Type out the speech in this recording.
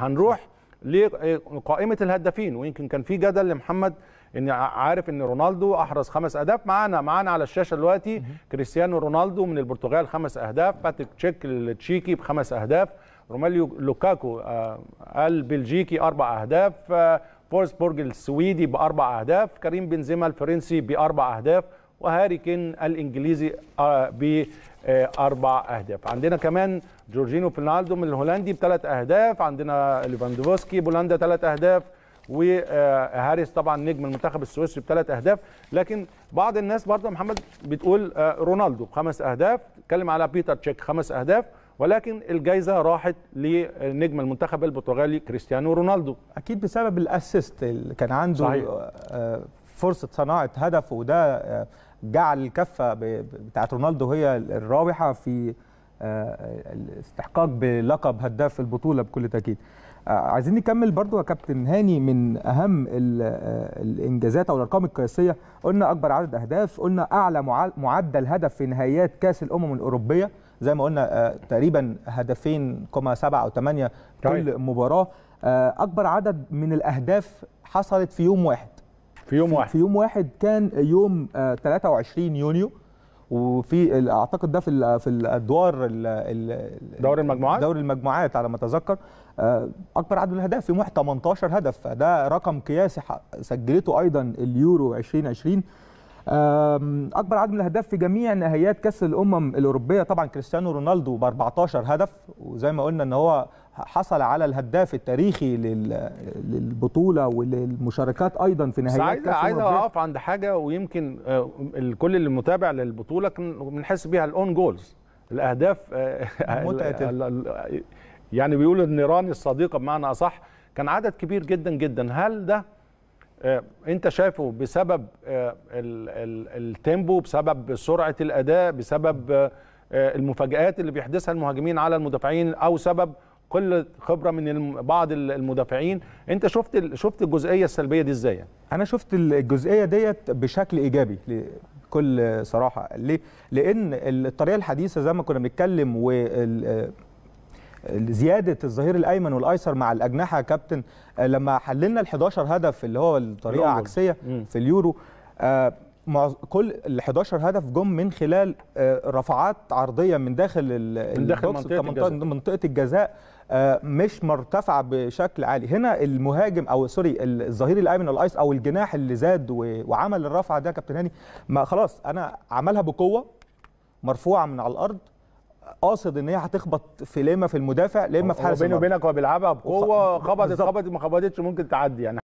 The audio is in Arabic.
هنروح لقائمه الهدافين ويمكن كان في جدل لمحمد ان عارف ان رونالدو احرز خمس اهداف معانا معانا على الشاشه دلوقتي كريستيانو رونالدو من البرتغال خمس اهداف باتريك تشيك التشيكي بخمس اهداف روماليو لوكاكو آه، البلجيكي اربع اهداف آه، فورسبورج السويدي باربع اهداف كريم بنزيما الفرنسي باربع اهداف وهاري كين الانجليزي آه، باربع آه، اهداف عندنا كمان جورجينو بينالدو من الهولندي بثلاث اهداف عندنا ليفاندوفسكي بولندا ثلاث اهداف وهاريس آه، طبعا نجم المنتخب السويسري بثلاث اهداف لكن بعض الناس برضه محمد بتقول رونالدو خمس اهداف اتكلم على بيتر تشيك خمس اهداف ولكن الجائزه راحت لنجم المنتخب البرتغالي كريستيانو رونالدو اكيد بسبب الاسيست اللي كان عنده صحيح. فرصه صناعه هدف وده آه، جعل الكفه بتاعه رونالدو هي الرابحه في آه، الاستحقاق بلقب هداف البطوله بكل تاكيد آه، عايزين نكمل برضو يا كابتن هاني من اهم الانجازات او الارقام القياسيه قلنا اكبر عدد اهداف قلنا اعلى معدل هدف في نهائيات كاس الامم الاوروبيه زي ما قلنا تقريبا هدفين كما سبعة او ثمانية كل طيب. مباراه اكبر عدد من الاهداف حصلت في يوم واحد في يوم واحد في يوم واحد كان يوم 23 آه، يونيو وفي اعتقد ده في في الادوار دوري المجموعات دوري المجموعات على ما اتذكر آه، اكبر عدد الاهداف في واحد 18 هدف ده رقم قياسي سجلته ايضا اليورو 2020 اكبر عدد من الاهداف في جميع نهائيات كاس الامم الاوروبيه طبعا كريستيانو رونالدو ب 14 هدف وزي ما قلنا ان هو حصل على الهداف التاريخي للبطوله وللمشاركات ايضا في نهائيات عايز عايز اقف عند حاجه ويمكن آه، كل اللي متابع للبطوله بنحس بيها الاون جولز الاهداف آه، متعه يعني بيقولوا النيران الصديقه بمعنى اصح كان عدد كبير جدا جدا هل ده آه، انت شايفه بسبب التيمبو بسبب سرعه الاداء بسبب المفاجات اللي بيحدثها المهاجمين على المدافعين او سبب قله خبره من بعض المدافعين انت شفت شفت الجزئيه السلبيه دي ازاي يعني؟ انا شفت الجزئيه ديت بشكل ايجابي بكل صراحه ليه لان الطريقه الحديثه زي ما كنا بنتكلم و زياده الظهير الايمن والايسر مع الاجنحه يا كابتن لما حللنا ال 11 هدف اللي هو الطريقه العكسيه في اليورو آه كل ال 11 هدف جم من خلال آه، رفعات عرضيه من داخل من داخل منطقه الجزاء. منطقه الجزاء آه، مش مرتفعه بشكل عالي هنا المهاجم او سوري الظهير الايمن الايس او الجناح اللي زاد وعمل الرفعه ده كابتن هاني ما خلاص انا عملها بقوه مرفوعه من على الارض قاصد ان هي هتخبط في لما في المدافع لما في حارس بيني وبينك هو بيلعبها بقوه خبطت خبطت ما خبطتش ممكن تعدي يعني